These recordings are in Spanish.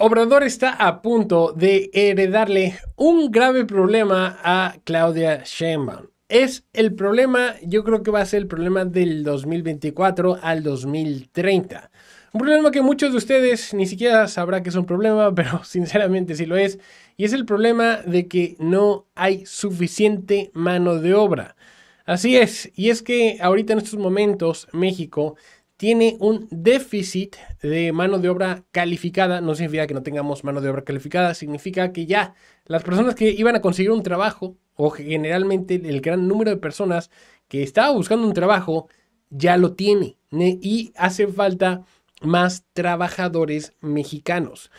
Obrador está a punto de heredarle un grave problema a Claudia Sheinbaum. Es el problema, yo creo que va a ser el problema del 2024 al 2030. Un problema que muchos de ustedes ni siquiera sabrá que es un problema, pero sinceramente sí lo es. Y es el problema de que no hay suficiente mano de obra. Así es, y es que ahorita en estos momentos México tiene un déficit de mano de obra calificada. No significa que no tengamos mano de obra calificada, significa que ya las personas que iban a conseguir un trabajo, o generalmente el gran número de personas que estaba buscando un trabajo, ya lo tiene. Y hace falta más trabajadores mexicanos.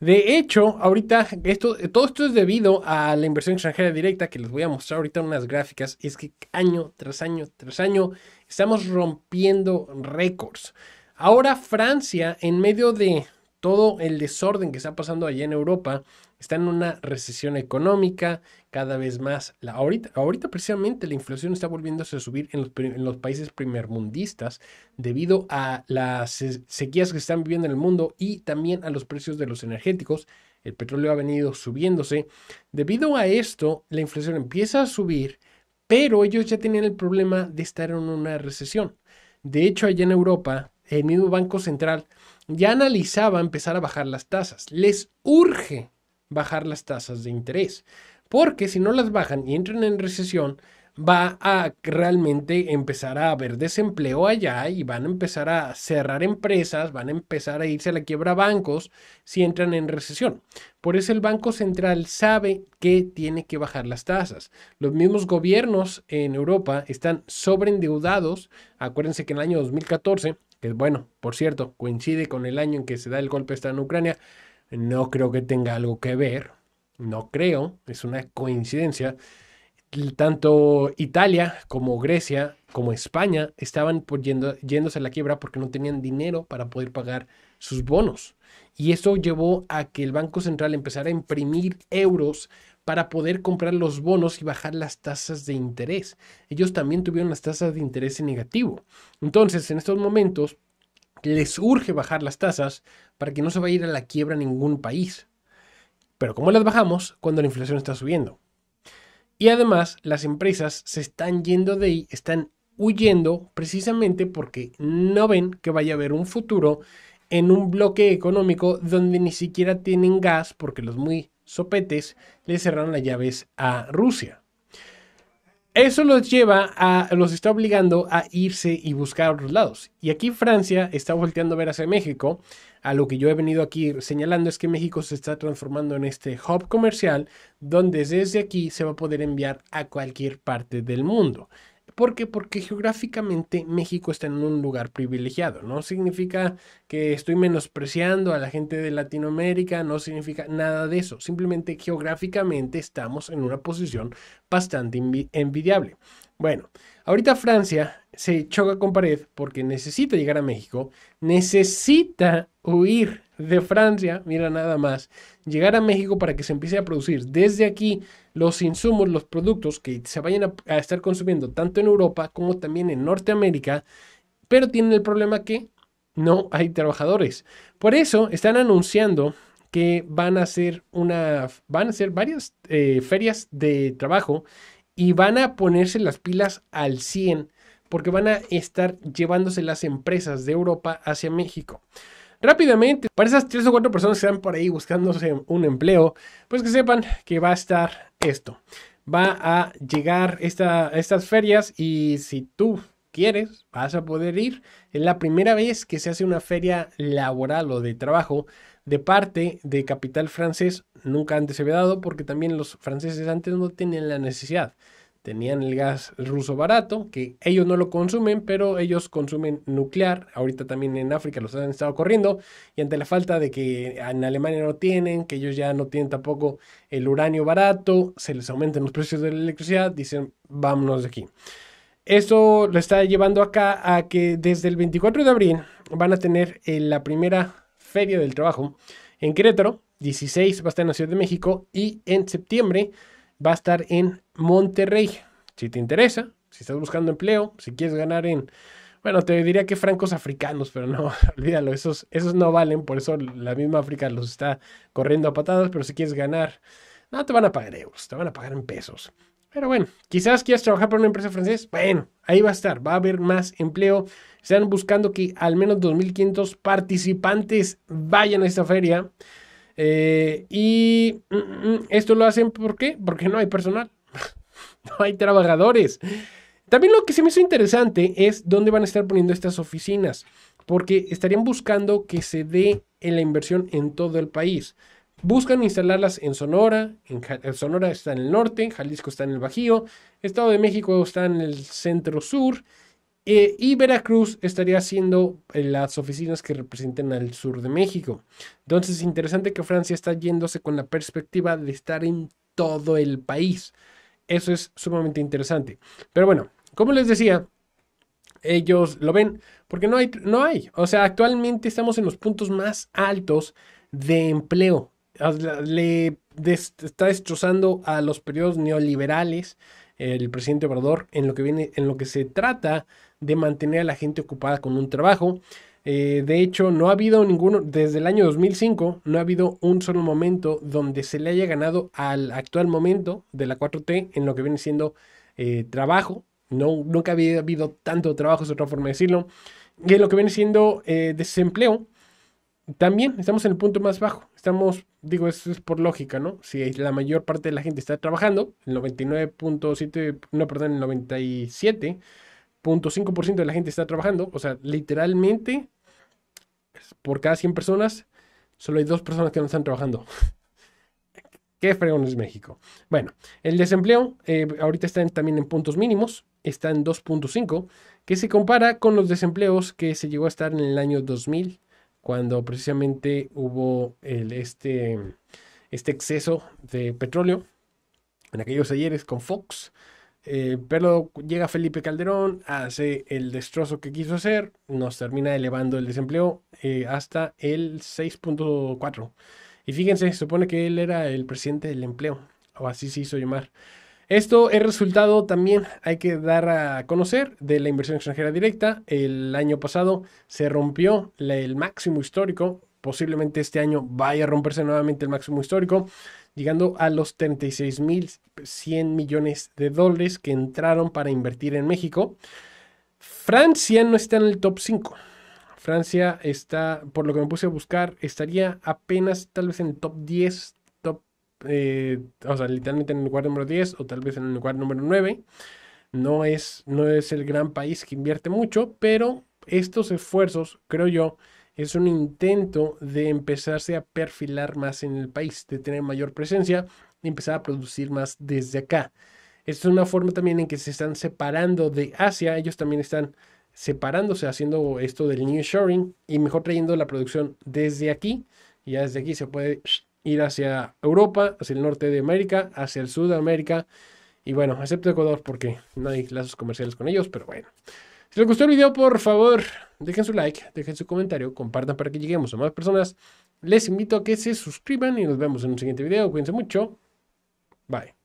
De hecho, ahorita esto, todo esto es debido a la inversión extranjera directa que les voy a mostrar ahorita unas gráficas. Es que año tras año tras año Estamos rompiendo récords. Ahora Francia, en medio de todo el desorden que está pasando allá en Europa, está en una recesión económica cada vez más. ahorita, precisamente la inflación está volviéndose a subir en los, en los países primermundistas debido a las sequías que están viviendo en el mundo y también a los precios de los energéticos. El petróleo ha venido subiéndose. Debido a esto, la inflación empieza a subir pero ellos ya tenían el problema de estar en una recesión. De hecho, allá en Europa, el mismo Banco Central ya analizaba empezar a bajar las tasas. Les urge bajar las tasas de interés, porque si no las bajan y entran en recesión, va a realmente empezar a haber desempleo allá y van a empezar a cerrar empresas, van a empezar a irse a la quiebra bancos si entran en recesión. Por eso el Banco Central sabe que tiene que bajar las tasas. Los mismos gobiernos en Europa están sobreendeudados. Acuérdense que en el año 2014, que bueno, por cierto, coincide con el año en que se da el golpe está en Ucrania, no creo que tenga algo que ver, no creo, es una coincidencia tanto Italia como Grecia como España estaban yéndose a la quiebra porque no tenían dinero para poder pagar sus bonos. Y eso llevó a que el Banco Central empezara a imprimir euros para poder comprar los bonos y bajar las tasas de interés. Ellos también tuvieron las tasas de interés en negativo. Entonces, en estos momentos, les urge bajar las tasas para que no se vaya a ir a la quiebra ningún país. Pero ¿cómo las bajamos cuando la inflación está subiendo? Y además las empresas se están yendo de ahí, están huyendo precisamente porque no ven que vaya a haber un futuro en un bloque económico donde ni siquiera tienen gas porque los muy sopetes le cerraron las llaves a Rusia. Eso los lleva a, los está obligando a irse y buscar otros lados. Y aquí Francia está volteando a ver hacia México. A lo que yo he venido aquí señalando es que México se está transformando en este hub comercial donde desde aquí se va a poder enviar a cualquier parte del mundo. ¿Por qué? Porque geográficamente México está en un lugar privilegiado. No significa que estoy menospreciando a la gente de Latinoamérica, no significa nada de eso. Simplemente geográficamente estamos en una posición bastante envidiable. Bueno, ahorita Francia se choca con pared porque necesita llegar a México, necesita huir de Francia, mira nada más, llegar a México para que se empiece a producir desde aquí los insumos, los productos que se vayan a, estar consumiendo tanto en Europa como también en Norteamérica, pero tienen el problema que no hay trabajadores. Por eso están anunciando que van a hacer una, van a hacer varias eh, ferias de trabajo y van a ponerse las pilas al 100 porque van a estar llevándose las empresas de Europa hacia México rápidamente para esas tres o cuatro personas que están por ahí buscándose un empleo, pues que sepan que va a estar esto. Va a llegar estas ferias y si tú quieres, vas a poder ir. Es la primera vez que se hace una feria laboral o de trabajo de parte de capital francés. Nunca antes se había dado porque también los franceses antes no tenían la necesidad tenían el gas ruso barato, que ellos no lo consumen, pero ellos consumen nuclear. Ahorita también en África los han estado corriendo y ante la falta de que en Alemania no tienen, que ellos ya no tienen tampoco el uranio barato, se les aumentan los precios de la electricidad, dicen, vámonos de aquí. Esto lo está llevando acá a que desde el 24 de abril van a tener eh, la primera feria del trabajo en Querétaro, 16 va a estar en la Ciudad de México y en septiembre va a estar en Monterrey. Si te interesa, si estás buscando empleo, si quieres ganar en, bueno, te diría que francos africanos, pero no, olvídalo, esos, esos no valen, por eso la misma África los está corriendo a patadas, pero si quieres ganar, no te van a pagar euros, te van a pagar en pesos. Pero bueno, quizás quieras trabajar para una empresa francesa, bueno, ahí va a estar, va a haber más empleo. Están buscando que al menos 2.500 participantes vayan a esta feria. Eh, y mm, mm, esto lo hacen ¿por Porque no hay personal, no hay trabajadores. También lo que se me hizo interesante es dónde van a estar poniendo estas oficinas, porque estarían buscando que se dé la inversión en todo el país. Buscan instalarlas en Sonora, en eh, Sonora está en el norte, Jalisco está en el Bajío, Estado de México está en el centro sur, eh, y Veracruz estaría siendo eh, las oficinas que representen al sur de México. Entonces es interesante que Francia está yéndose con la perspectiva de estar en todo el país. Eso es sumamente interesante. Pero bueno, como les decía, ellos lo ven porque no hay, no hay. O sea, actualmente estamos en los puntos más altos de empleo. Le está destrozando a los periodos neoliberales el presidente Obrador en lo que viene, en lo que se trata de mantener a la gente ocupada con un trabajo. Eh, de hecho, no ha habido ninguno, desde el año 2005, no ha habido un solo momento donde se le haya ganado al actual momento de la 4T en lo que viene siendo eh, trabajo. No, nunca había habido tanto trabajo, es otra forma de decirlo. Y en lo que viene siendo eh, desempleo, también estamos en el punto más bajo. Estamos, digo, eso es por lógica, ¿no? Si la mayor parte de la gente está trabajando, el 99.7, no, perdón, el 97 0.5% de la gente está trabajando. O sea, literalmente, por cada 100 personas, solo hay dos personas que no están trabajando. ¿Qué fregón es México? Bueno, el desempleo eh, ahorita está también en puntos mínimos, está en 2.5, que se compara con los desempleos que se llegó a estar en el año 2000, cuando precisamente hubo este, este exceso de petróleo en aquellos ayeres con Fox. Eh, pero llega Felipe Calderón, hace el destrozo que quiso hacer, nos termina elevando el desempleo eh, hasta el 6.4. Y fíjense, supone que él era el presidente del empleo, o así se hizo llamar. Esto es resultado también, hay que dar a conocer, de la inversión extranjera directa. El año pasado se rompió el máximo histórico posiblemente este año vaya a romperse nuevamente el máximo histórico, llegando a los 36.100 millones de dólares que entraron para invertir en México. Francia no está en el top 5. Francia está, por lo que me puse a buscar, estaría apenas tal vez en el top 10, top, eh, o sea, literalmente en el lugar número 10 o tal vez en el lugar número 9. No es, no es el gran país que invierte mucho, pero estos esfuerzos, creo yo, es un intento de empezarse a perfilar más en el país, de tener mayor presencia y empezar a producir más desde acá. Esta es una forma también en que se están separando de Asia, ellos también están separándose, haciendo esto del New Shoring y mejor trayendo la producción desde aquí. Y ya desde aquí se puede ir hacia Europa, hacia el norte de América, hacia el sur de América. Y bueno, excepto Ecuador porque no hay lazos comerciales con ellos, pero bueno. Si les gustó el video, por favor, dejen su like, dejen su comentario, compartan para que lleguemos a más personas. Les invito a que se suscriban y nos vemos en un siguiente video. Cuídense mucho. Bye.